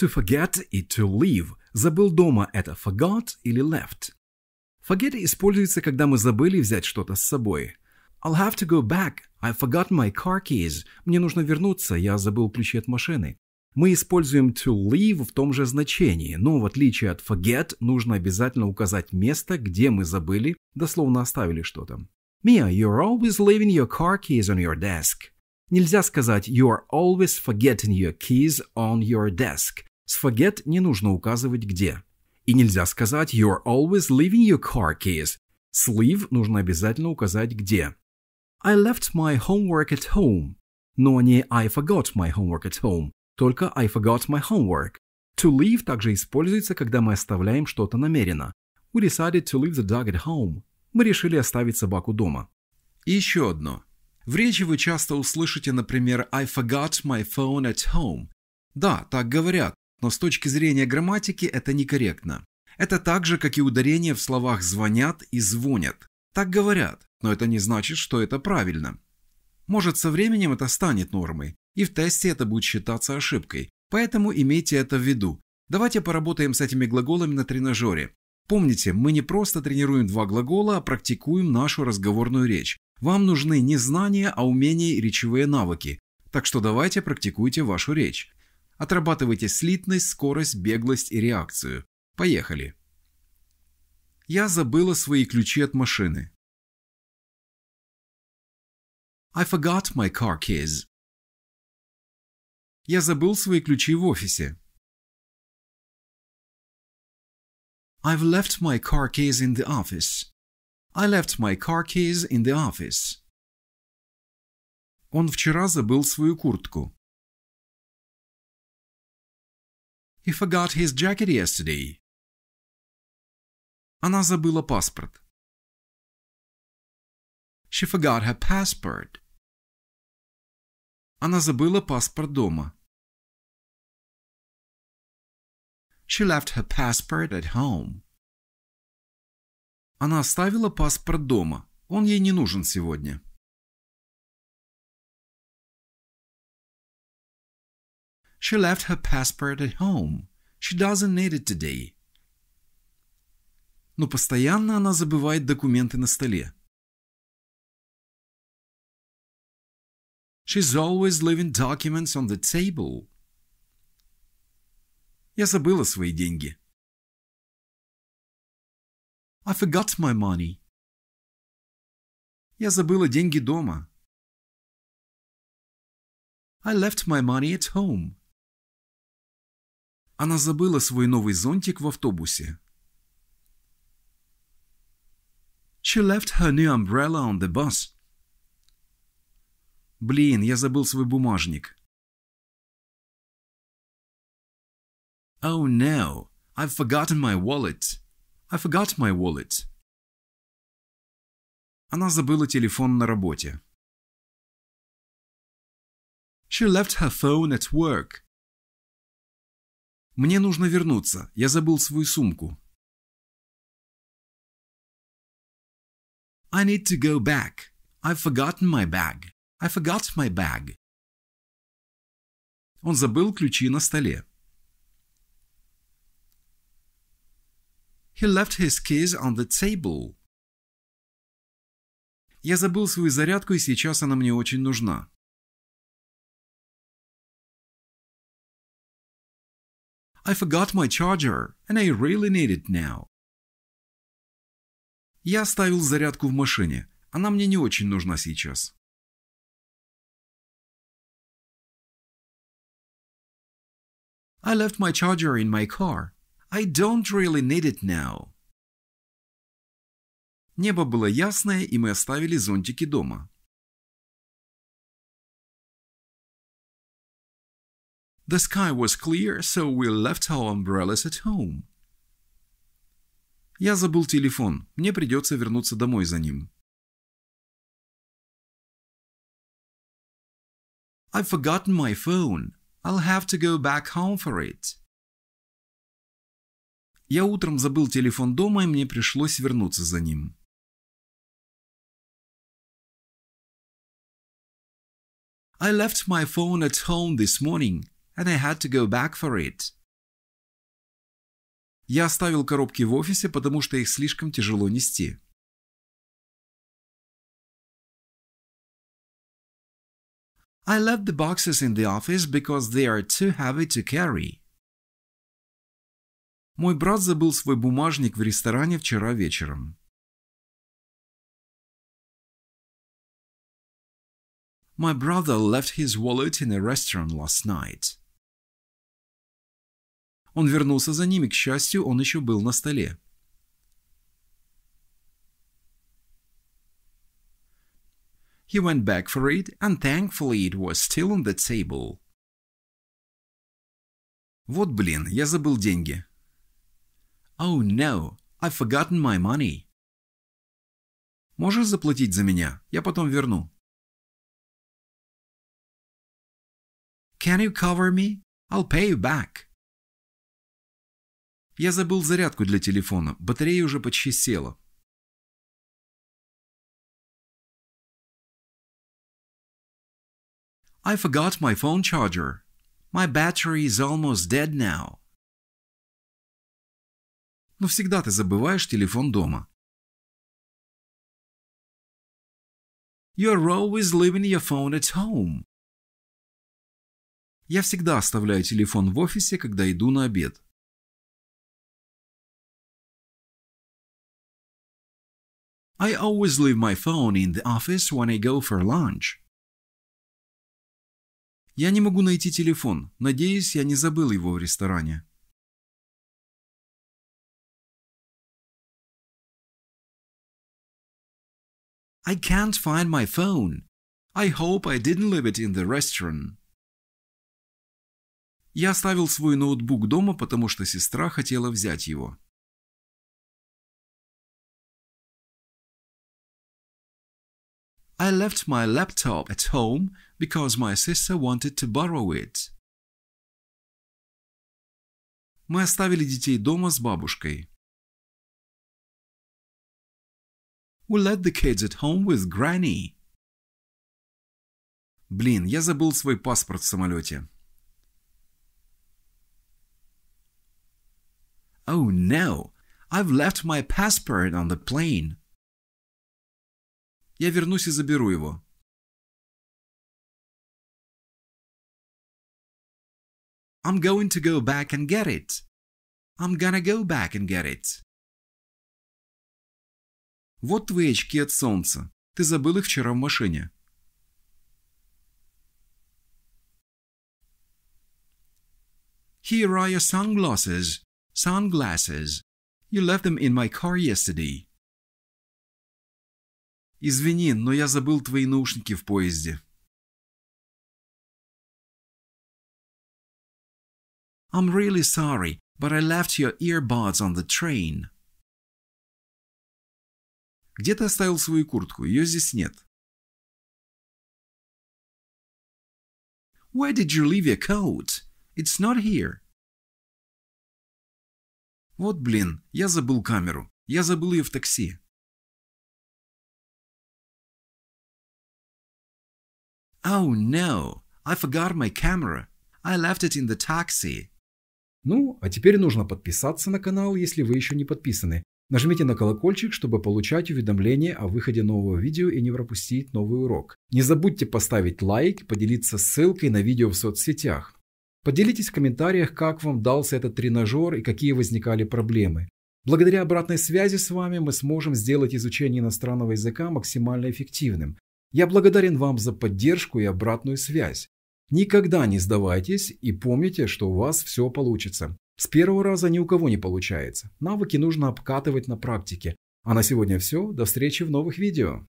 To forget и to leave. Забыл дома – это forgot или left. Forget используется, когда мы забыли взять что-то с собой. I'll have to go back. I forgot my car keys. Мне нужно вернуться, я забыл ключи от машины. Мы используем to leave в том же значении, но в отличие от forget, нужно обязательно указать место, где мы забыли, дословно оставили что-то. Mia, you're always leaving your car keys on your desk. Нельзя сказать «You are always forgetting your keys on your desk». С «forget» не нужно указывать где. И нельзя сказать «You are always leaving your car keys». С «leave» нужно обязательно указать где. I left my homework at home. Но не I forgot my homework at home, только I forgot my homework. To leave также используется, когда мы оставляем что-то намеренно. We decided to leave the dog at home. Мы решили оставить собаку дома. И еще одно – в речи вы часто услышите, например, «I forgot my phone at home». Да, так говорят, но с точки зрения грамматики это некорректно. Это так же, как и ударение в словах «звонят» и «звонят». Так говорят, но это не значит, что это правильно. Может, со временем это станет нормой, и в тесте это будет считаться ошибкой, поэтому имейте это в виду. Давайте поработаем с этими глаголами на тренажере. Помните, мы не просто тренируем два глагола, а практикуем нашу разговорную речь. Вам нужны не знания, а умения и речевые навыки, так что давайте практикуйте вашу речь. Отрабатывайте слитность, скорость, беглость и реакцию. Поехали. Я забыла свои ключи от машины. I forgot my car keys. Я забыл свои ключи в офисе. I've left my car keys in the office. I left my car keys in the office. Он вчера забыл свою куртку. He forgot his jacket yesterday. Она забыла паспорт. She forgot her passport. Она забыла паспорт дома. She left her passport at home. Она оставила паспорт дома. Он ей не нужен сегодня. She left her passport at home. She doesn't need it today. Но постоянно она забывает документы на столе. She's always leaving documents on the table. Я забыла свои деньги. I forgot my money. Я забыла деньги дома. I left my money at home. Она забыла свой новый зонтик в автобусе. She left her new umbrella on the bus. Блин, я забыл свой бумажник. Oh no, I've forgotten my wallet. I forgot my wallet. Она забыла телефон на работе. She left her phone at work. Мне нужно вернуться. Я забыл свою сумку. I need to go back. I've forgotten my bag. I forgot my bag. Он забыл ключи на столе. He left his keys on the table. Я забыл свою зарядку, и сейчас она мне очень нужна. I forgot my charger, and I really need it now. Я оставил зарядку в машине. Она мне не очень нужна сейчас. I left my charger in my car. I don't really need it now. Небо было ясное, и мы оставили зонтики дома. The sky was clear, so we left our umbrellas at home. Я забыл телефон. Мне придется вернуться домой за ним. I've forgotten my phone. I'll have to go back home for it. Я утром забыл телефон дома, и мне пришлось вернуться за ним. I left my phone at home this morning, and I had to go back for it. Я оставил коробки в офисе, потому что их слишком тяжело нести. I left the boxes in the office because they are too heavy to carry. Мой брат забыл свой бумажник в ресторане вчера вечером. My brother left his wallet in a restaurant last night. Он вернулся за ними, к счастью, он еще был на столе. He went back for it, and thankfully it was still on the table. Вот блин, я забыл деньги. «Oh no, I've forgotten my money». «Можешь заплатить за меня? Я потом верну». «Can you cover me? I'll pay you back». Я забыл зарядку для телефона, батарея уже почти села. I forgot my phone charger. My battery is almost dead now. но всегда ты забываешь телефон дома. You're always leaving your phone at home. Я всегда оставляю телефон в офисе, когда иду на обед. I always leave my phone in the office when I go for lunch. Я не могу найти телефон. Надеюсь, я не забыл его в ресторане. I can't find my phone. I hope I didn't leave it in the restaurant. Я оставил свой ноутбук дома, потому что сестра хотела взять его. I left my laptop at home because my sister wanted to borrow it. Мы оставили детей дома с бабушкой. We'll let the kids at home with Granny. Блин, я забыл свой паспорт в самолете. Oh no, I've left my passport on the plane. Я вернусь и заберу его. I'm going to go back and get it. I'm gonna go back and get it. Вот твои очки от солнца. Ты забыл их вчера в машине. Here are your sunglasses. Sunglasses. You left them in my car yesterday. Извини, но я забыл твои наушники в поезде. I'm really sorry, but I left your earbuds on the train. Где ты оставил свою куртку? Ее здесь нет. Where did you leave your coat? It's not here. Вот блин, я забыл камеру. Я забыл ее в такси. Oh no, I forgot my camera. I left it in the taxi. Ну, а теперь нужно подписаться на канал, если вы еще не подписаны, Нажмите на колокольчик, чтобы получать уведомления о выходе нового видео и не пропустить новый урок. Не забудьте поставить лайк, поделиться ссылкой на видео в соцсетях. Поделитесь в комментариях, как вам дался этот тренажер и какие возникали проблемы. Благодаря обратной связи с вами мы сможем сделать изучение иностранного языка максимально эффективным. Я благодарен вам за поддержку и обратную связь. Никогда не сдавайтесь и помните, что у вас все получится. С первого раза ни у кого не получается. Навыки нужно обкатывать на практике. А на сегодня все. До встречи в новых видео.